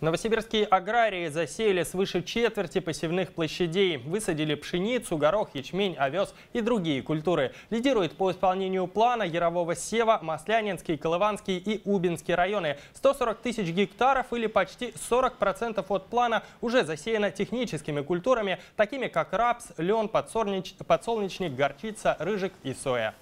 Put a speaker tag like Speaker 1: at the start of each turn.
Speaker 1: Новосибирские аграрии засеяли свыше четверти посевных площадей. Высадили пшеницу, горох, ячмень, овес и другие культуры. Лидирует по исполнению плана Ярового сева Маслянинский, Колыванский и Убинский районы. 140 тысяч гектаров или почти 40% от плана уже засеяно техническими культурами, такими как рапс, лен, подсолнечник, горчица, рыжик и соя.